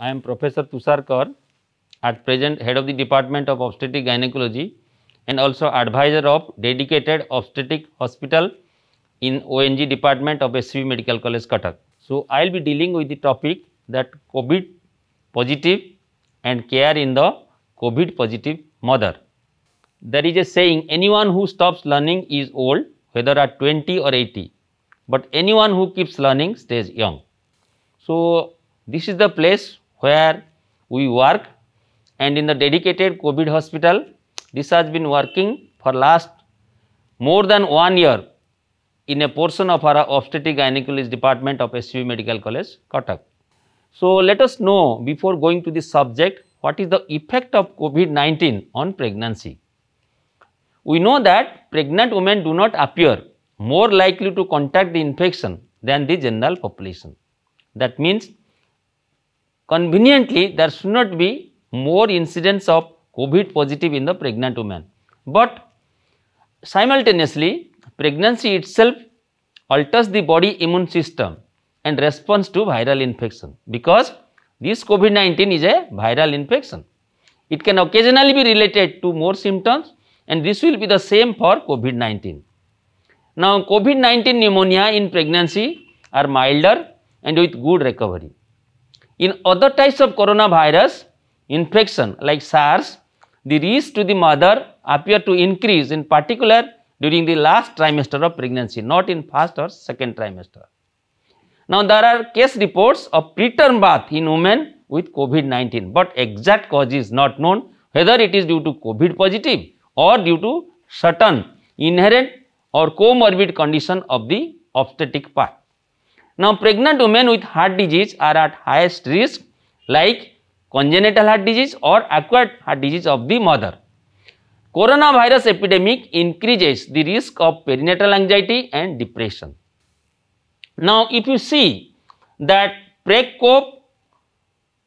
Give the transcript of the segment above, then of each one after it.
I am Professor Tushar Kaur, at present head of the Department of Obstetric Gynecology and also advisor of dedicated obstetric hospital in ONG department of SCB Medical College Cuttack. So, I will be dealing with the topic that COVID positive and care in the COVID positive mother. There is a saying anyone who stops learning is old whether at 20 or 80 but anyone who keeps learning stays young. So, this is the place where we work and in the dedicated COVID hospital. This has been working for last more than one year in a portion of our obstetric gynecology department of SUV Medical College, Kotak. So, let us know before going to the subject what is the effect of COVID-19 on pregnancy. We know that pregnant women do not appear more likely to contact the infection than the general population. That means Conveniently, there should not be more incidence of COVID positive in the pregnant woman. But simultaneously, pregnancy itself alters the body immune system and responds to viral infection because this COVID-19 is a viral infection. It can occasionally be related to more symptoms and this will be the same for COVID-19. Now, COVID-19 pneumonia in pregnancy are milder and with good recovery. In other types of coronavirus infection like SARS, the risk to the mother appear to increase in particular during the last trimester of pregnancy, not in first or second trimester. Now, there are case reports of preterm birth in women with COVID-19, but exact cause is not known whether it is due to COVID positive or due to certain inherent or comorbid condition of the obstetric part. Now pregnant women with heart disease are at highest risk like congenital heart disease or acquired heart disease of the mother. Coronavirus epidemic increases the risk of perinatal anxiety and depression. Now if you see that PRECOP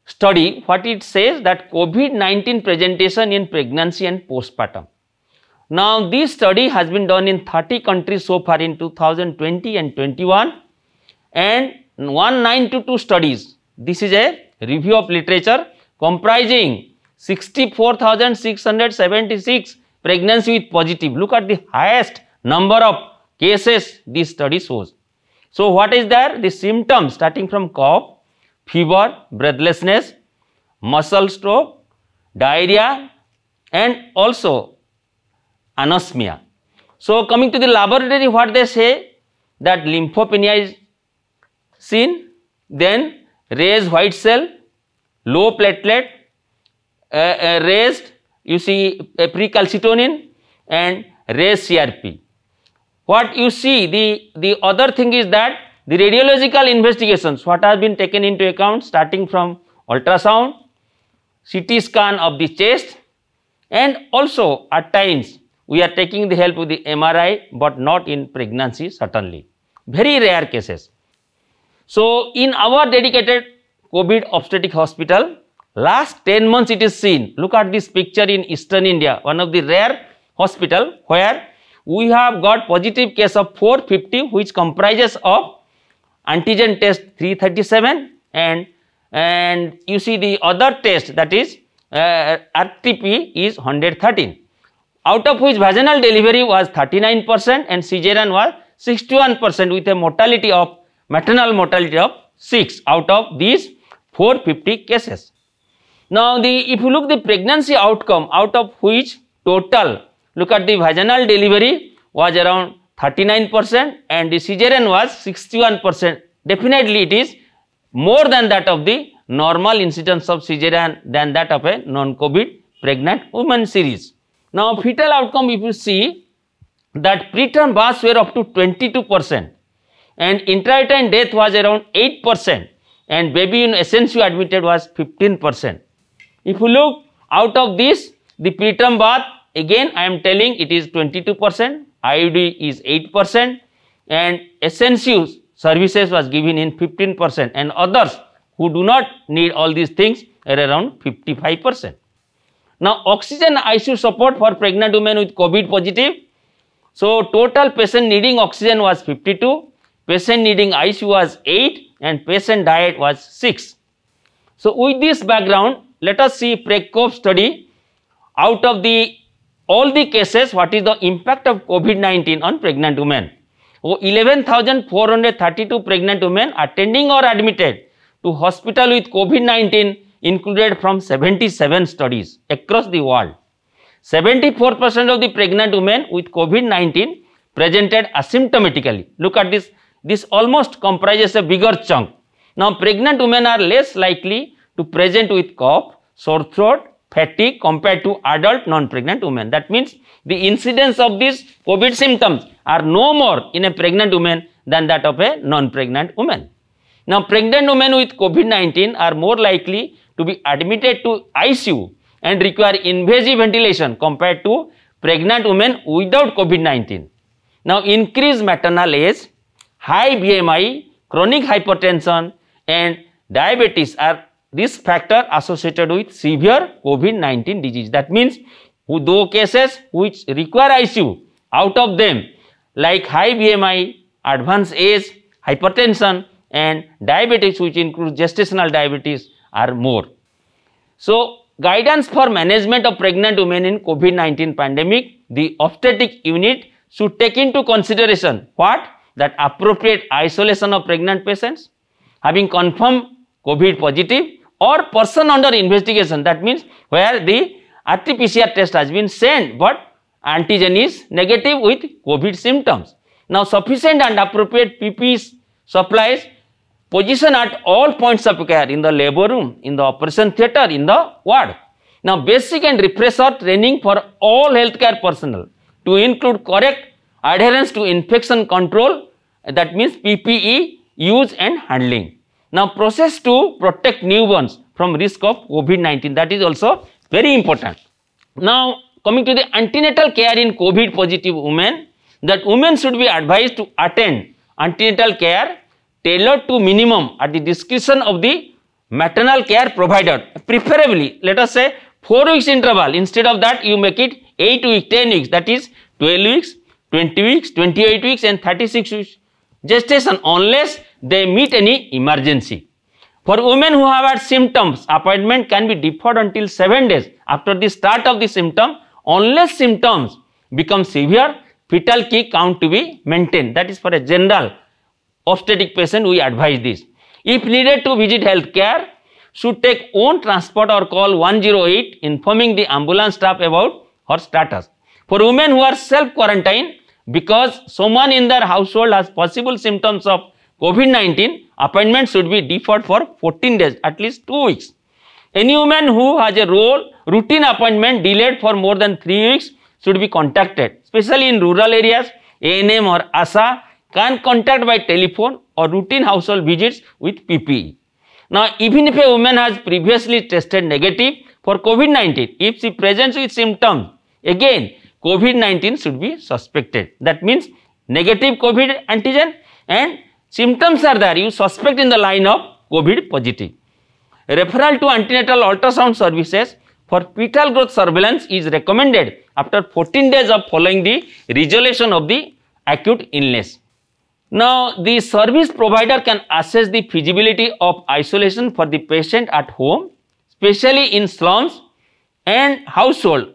study what it says that COVID-19 presentation in pregnancy and postpartum. Now this study has been done in 30 countries so far in 2020 and 21 and 1922 studies. This is a review of literature comprising 64,676 pregnancy with positive. Look at the highest number of cases this study shows. So, what is there? The symptoms starting from cough, fever, breathlessness, muscle stroke, diarrhea and also anosmia. So, coming to the laboratory, what they say that lymphopenia is seen, then raised white cell, low platelet, uh, uh, raised you see a precalcitonin and raised CRP. What you see the, the other thing is that the radiological investigations what has been taken into account starting from ultrasound, CT scan of the chest and also at times we are taking the help of the MRI but not in pregnancy certainly. Very rare cases. So, in our dedicated COVID obstetric hospital, last 10 months it is seen. Look at this picture in eastern India, one of the rare hospital where we have got positive case of 450 which comprises of antigen test 337 and and you see the other test that is uh, RTP is 113 out of which vaginal delivery was 39% and caesarean was 61% with a mortality of maternal mortality of 6 out of these 450 cases. Now, the if you look the pregnancy outcome out of which total look at the vaginal delivery was around 39 percent and the cesarean was 61 percent. Definitely, it is more than that of the normal incidence of cesarean than that of a non-COVID pregnant woman series. Now, fetal outcome if you see that preterm births were up to 22 percent and intrautine death was around 8% and baby in SNCU admitted was 15%. If you look out of this, the preterm birth again I am telling it is 22%, IUD is 8% and SNCU services was given in 15% and others who do not need all these things are around 55%. Now oxygen ICU support for pregnant women with COVID positive. So total patient needing oxygen was 52 patient needing ICU was 8 and patient died was 6. So with this background, let us see PRECOP study out of the all the cases what is the impact of COVID-19 on pregnant women. So, 11,432 pregnant women attending or admitted to hospital with COVID-19 included from 77 studies across the world. 74% of the pregnant women with COVID-19 presented asymptomatically. Look at this this almost comprises a bigger chunk. Now, pregnant women are less likely to present with cough, sore throat, fatigue compared to adult non-pregnant women. That means the incidence of these COVID symptoms are no more in a pregnant woman than that of a non-pregnant woman. Now, pregnant women with COVID-19 are more likely to be admitted to ICU and require invasive ventilation compared to pregnant women without COVID-19. Now, increased maternal age, high BMI, chronic hypertension and diabetes are risk factor associated with severe COVID-19 disease. That means who those cases which require ICU out of them like high BMI, advanced age, hypertension and diabetes which includes gestational diabetes are more. So guidance for management of pregnant women in COVID-19 pandemic, the obstetric unit should take into consideration what? that appropriate isolation of pregnant patients having confirmed COVID positive or person under investigation. That means where the RT-PCR test has been sent but antigen is negative with COVID symptoms. Now sufficient and appropriate PPE supplies position at all points of care in the labor room, in the operation theatre, in the ward. Now basic and refresher training for all healthcare personnel to include correct adherence to infection control that means PPE use and handling. Now process to protect newborns from risk of COVID-19 that is also very important. Now coming to the antenatal care in COVID positive women that women should be advised to attend antenatal care tailored to minimum at the discretion of the maternal care provider preferably let us say 4 weeks interval instead of that you make it 8 weeks 10 weeks that is 12 weeks 20 weeks, 28 weeks and 36 weeks gestation unless they meet any emergency. For women who have had symptoms, appointment can be deferred until 7 days after the start of the symptom unless symptoms become severe, fetal key count to be maintained. That is for a general obstetric patient, we advise this. If needed to visit healthcare, should take own transport or call 108 informing the ambulance staff about her status. For women who are self-quarantined, because someone in their household has possible symptoms of COVID-19, appointment should be deferred for 14 days, at least 2 weeks. Any woman who has a role, routine appointment delayed for more than 3 weeks should be contacted, especially in rural areas, ANM or ASA can contact by telephone or routine household visits with PPE. Now, even if a woman has previously tested negative for COVID-19, if she presents with symptoms, again, COVID-19 should be suspected. That means negative COVID antigen and symptoms are there. You suspect in the line of COVID positive. Referral to antenatal ultrasound services for fetal growth surveillance is recommended after 14 days of following the resolution of the acute illness. Now, the service provider can assess the feasibility of isolation for the patient at home, especially in slums and household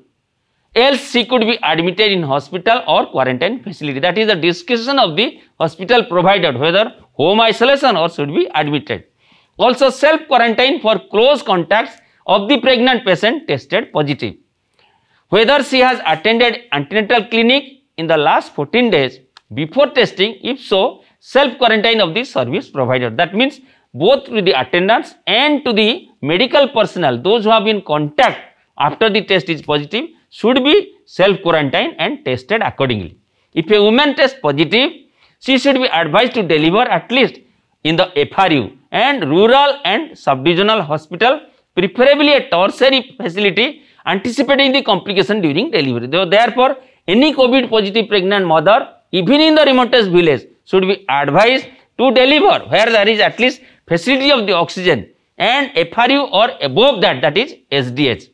else she could be admitted in hospital or quarantine facility. That is the discretion of the hospital provided whether home isolation or should be admitted. Also self quarantine for close contacts of the pregnant patient tested positive. Whether she has attended antenatal clinic in the last 14 days before testing, if so, self quarantine of the service provider. That means both to the attendants and to the medical personnel, those who have been contact after the test is positive, should be self-quarantined and tested accordingly. If a woman tests positive, she should be advised to deliver at least in the FRU and rural and subregional hospital, preferably a tertiary facility anticipating the complication during delivery. Therefore, any COVID positive pregnant mother, even in the remotest village, should be advised to deliver where there is at least facility of the oxygen and FRU or above that, that is SDH.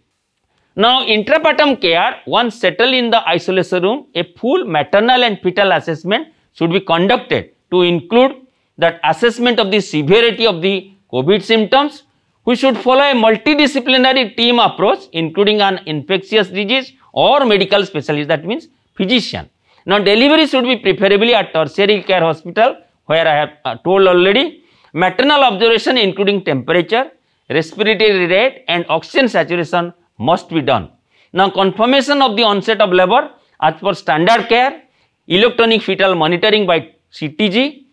Now, intrapartum care, once settled in the isolation room, a full maternal and fetal assessment should be conducted to include that assessment of the severity of the COVID symptoms. We should follow a multidisciplinary team approach, including an infectious disease or medical specialist, that means physician. Now, delivery should be preferably at tertiary care hospital, where I have uh, told already. Maternal observation, including temperature, respiratory rate, and oxygen saturation must be done. Now confirmation of the onset of labor as per standard care, electronic fetal monitoring by CTG,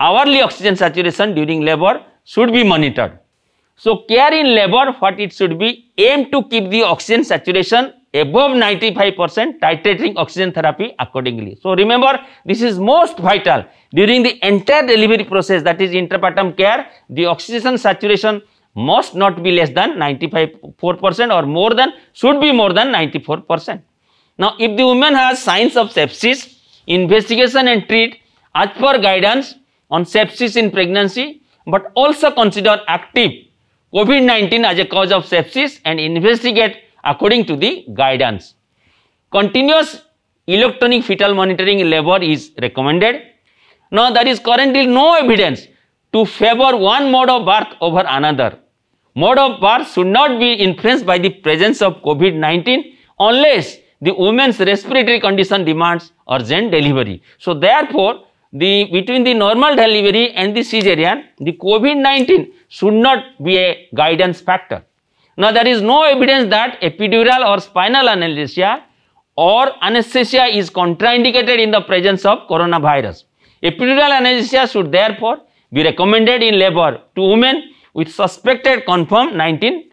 hourly oxygen saturation during labor should be monitored. So care in labor what it should be aim to keep the oxygen saturation above 95% titrating oxygen therapy accordingly. So remember this is most vital during the entire delivery process that is intrapartum care the oxygen saturation must not be less than 954 percent or more than should be more than 94%. Now, if the woman has signs of sepsis, investigation and treat as per guidance on sepsis in pregnancy, but also consider active COVID-19 as a cause of sepsis and investigate according to the guidance. Continuous electronic fetal monitoring labor is recommended. Now, there is currently no evidence to favor one mode of birth over another mode of birth should not be influenced by the presence of COVID-19 unless the woman's respiratory condition demands urgent delivery. So therefore, the between the normal delivery and the cesarean, the COVID-19 should not be a guidance factor. Now there is no evidence that epidural or spinal anesthesia or anesthesia is contraindicated in the presence of coronavirus. Epidural anesthesia should therefore be recommended in labor to women with suspected confirmed 19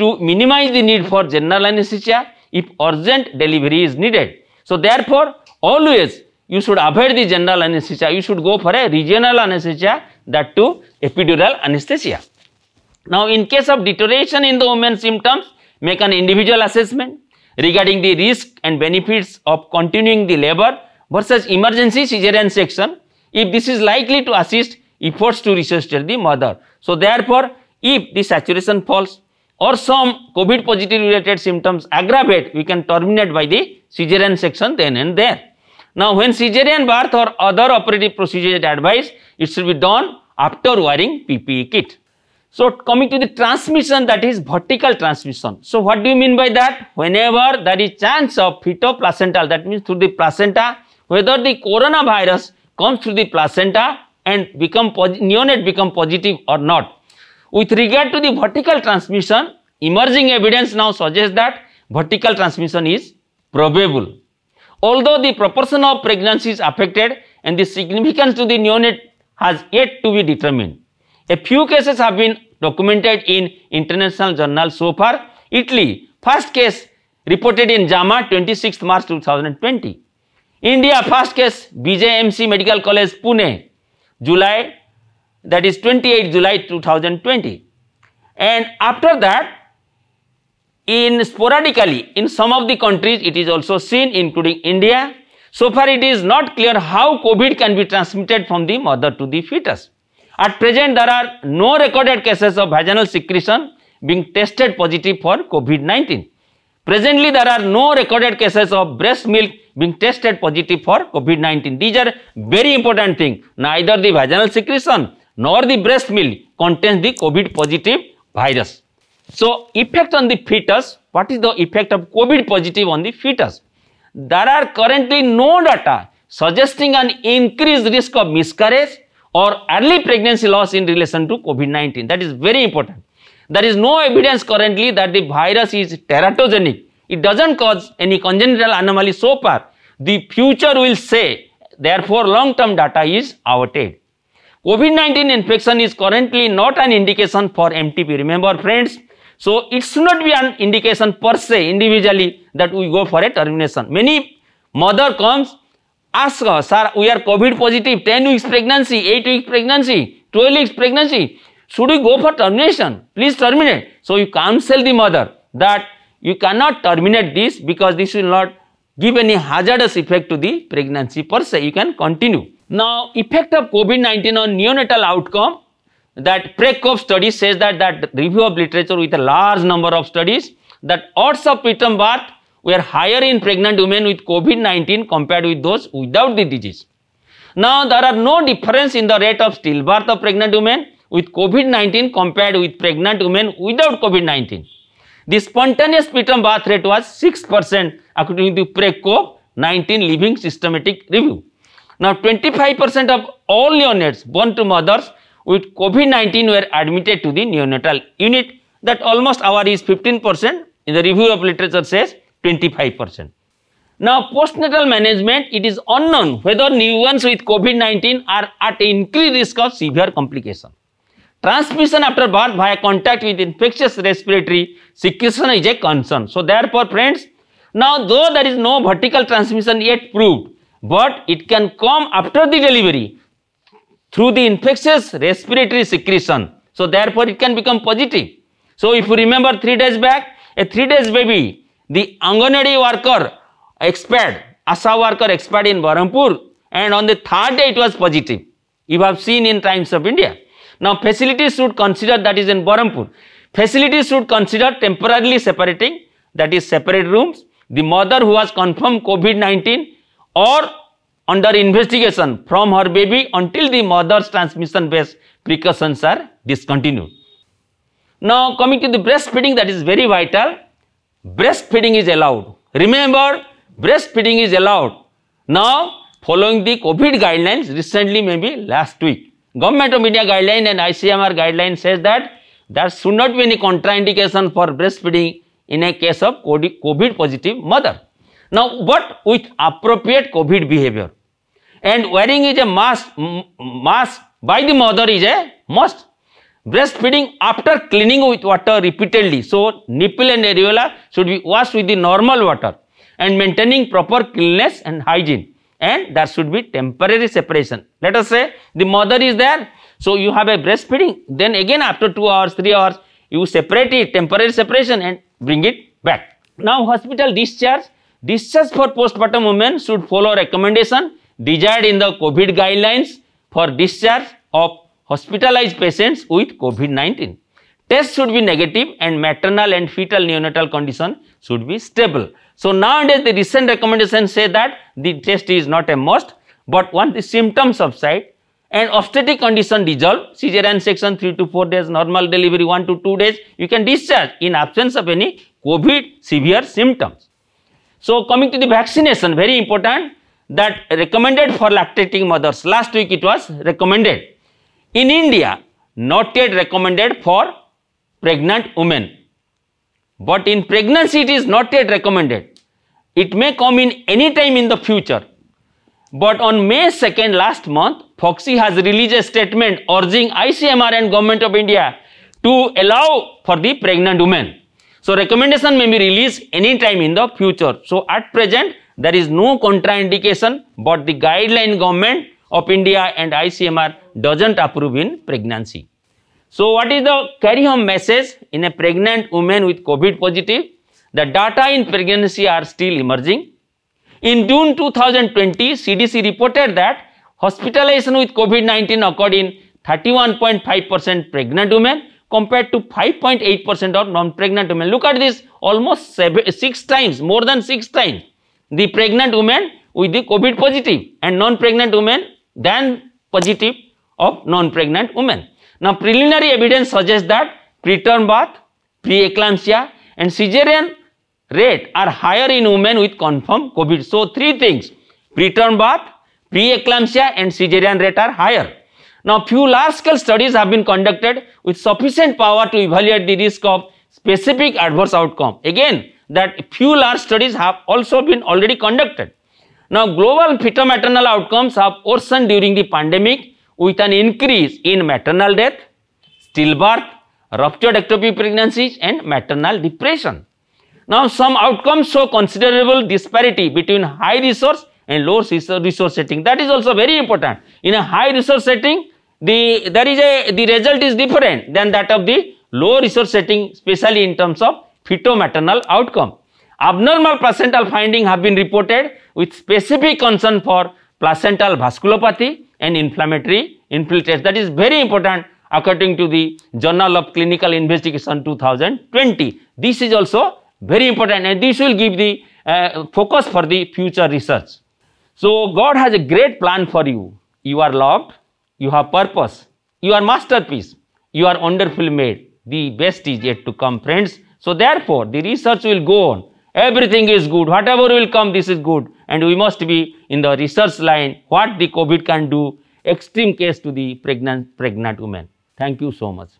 to minimize the need for general anesthesia if urgent delivery is needed. So therefore, always you should avoid the general anesthesia. You should go for a regional anesthesia that too epidural anesthesia. Now in case of deterioration in the woman's symptoms, make an individual assessment regarding the risk and benefits of continuing the labor versus emergency caesarean section if this is likely to assist efforts to resuscitate the mother. So therefore, if the saturation falls or some COVID positive related symptoms aggravate, we can terminate by the caesarean section then and there. Now, when caesarean birth or other operative procedure is advised, it should be done after wearing PPE kit. So, coming to the transmission that is vertical transmission. So, what do you mean by that? Whenever there is chance of placental, that means through the placenta, whether the coronavirus comes through the placenta and become neonate become positive or not. With regard to the vertical transmission, emerging evidence now suggests that vertical transmission is probable. Although the proportion of pregnancies affected and the significance to the neonate has yet to be determined. A few cases have been documented in international journals so far. Italy, first case reported in JAMA 26th March 2020. India, first case, BJMC Medical College, Pune, July that is 28 July 2020 and after that in sporadically in some of the countries it is also seen including India. So far it is not clear how COVID can be transmitted from the mother to the fetus. At present there are no recorded cases of vaginal secretion being tested positive for COVID-19. Presently there are no recorded cases of breast milk being tested positive for COVID-19. These are very important thing. Neither the vaginal secretion nor the breast milk contains the COVID positive virus. So effect on the fetus, what is the effect of COVID positive on the fetus? There are currently no data suggesting an increased risk of miscarriage or early pregnancy loss in relation to COVID-19. That is very important. There is no evidence currently that the virus is teratogenic. It doesn't cause any congenital anomaly so far the future will say, therefore long-term data is outdated. COVID-19 infection is currently not an indication for MTP. Remember friends, so it should not be an indication per se individually that we go for a termination. Many mother comes, ask us, sir, we are COVID positive, 10 weeks pregnancy, 8 weeks pregnancy, 12 weeks pregnancy. Should we go for termination? Please terminate. So you counsel the mother that you cannot terminate this because this will not give any hazardous effect to the pregnancy per se. You can continue. Now, effect of COVID-19 on neonatal outcome, that PRECOP study says that that review of literature with a large number of studies, that odds of preterm birth were higher in pregnant women with COVID-19 compared with those without the disease. Now, there are no difference in the rate of stillbirth of pregnant women with COVID-19 compared with pregnant women without COVID-19. The spontaneous preterm birth rate was 6% according to PRECO 19 Living Systematic Review. Now 25% of all neonates born to mothers with COVID-19 were admitted to the neonatal unit that almost our is 15% in the review of literature says 25%. Now postnatal management it is unknown whether newborns with COVID-19 are at increased risk of severe complication. Transmission after birth via contact with infectious respiratory secretion is a concern. So therefore friends now, though there is no vertical transmission yet proved, but it can come after the delivery through the infectious respiratory secretion. So, therefore, it can become positive. So, if you remember three days back, a three days baby, the Anganadi worker expired, ASA worker expired in Barampur and on the third day it was positive. You have seen in Times of India. Now, facilities should consider that is in Barampur. Facilities should consider temporarily separating that is separate rooms the mother who has confirmed COVID-19 or under investigation from her baby until the mother's transmission based precautions are discontinued. Now coming to the breastfeeding that is very vital, breastfeeding is allowed. Remember breastfeeding is allowed. Now following the COVID guidelines recently maybe last week. Government of India guideline and ICMR guideline says that there should not be any contraindication for breastfeeding in a case of COVID positive mother. Now, but with appropriate COVID behavior. And wearing is a mask, mask by the mother is a must. Breastfeeding after cleaning with water repeatedly. So, nipple and areola should be washed with the normal water and maintaining proper cleanliness and hygiene. And there should be temporary separation. Let us say the mother is there. So, you have a breastfeeding. Then again after 2 hours, 3 hours, you separate it, temporary separation and bring it back. Now, hospital discharge. Discharge for postpartum women should follow recommendation desired in the COVID guidelines for discharge of hospitalized patients with COVID-19. Test should be negative and maternal and fetal neonatal condition should be stable. So nowadays the recent recommendations say that the test is not a must but once the symptoms subside and obstetric condition resolved, cesarean section 3 to 4 days, normal delivery 1 to 2 days, you can discharge in absence of any COVID severe symptoms. So coming to the vaccination, very important that recommended for lactating mothers, last week it was recommended. In India, not yet recommended for pregnant women, but in pregnancy it is not yet recommended. It may come in any time in the future. But on May 2nd last month, Foxy has released a statement urging ICMR and Government of India to allow for the pregnant women. So recommendation may be released anytime in the future. So at present, there is no contraindication, but the guideline Government of India and ICMR doesn't approve in pregnancy. So what is the carry home message in a pregnant woman with COVID positive? The data in pregnancy are still emerging. In June 2020, CDC reported that hospitalization with COVID-19 occurred in 31.5% pregnant women compared to 5.8% of non-pregnant women. Look at this, almost seven, 6 times, more than 6 times. The pregnant women with the COVID positive and non-pregnant women than positive of non-pregnant women. Now, preliminary evidence suggests that preterm birth, preeclampsia and caesarean rate are higher in women with confirmed COVID. So, three things, preterm birth, preeclampsia and caesarean rate are higher. Now, few large-scale studies have been conducted with sufficient power to evaluate the risk of specific adverse outcome. Again, that few large studies have also been already conducted. Now, global fetal-maternal outcomes have worsened during the pandemic with an increase in maternal death, stillbirth, ruptured ectopic pregnancies and maternal depression. Now, some outcomes show considerable disparity between high resource and low resource setting. That is also very important. In a high resource setting, the there is a the result is different than that of the low resource setting, especially in terms of feto-maternal outcome. Abnormal placental finding have been reported with specific concern for placental vasculopathy and inflammatory infiltrates. That is very important according to the Journal of Clinical Investigation 2020. This is also very important and this will give the uh, focus for the future research. So God has a great plan for you. You are loved, you have purpose, you are masterpiece, you are wonderfully made. The best is yet to come friends. So therefore the research will go on. Everything is good. Whatever will come, this is good. And we must be in the research line. What the COVID can do, extreme case to the pregnant, pregnant woman. Thank you so much.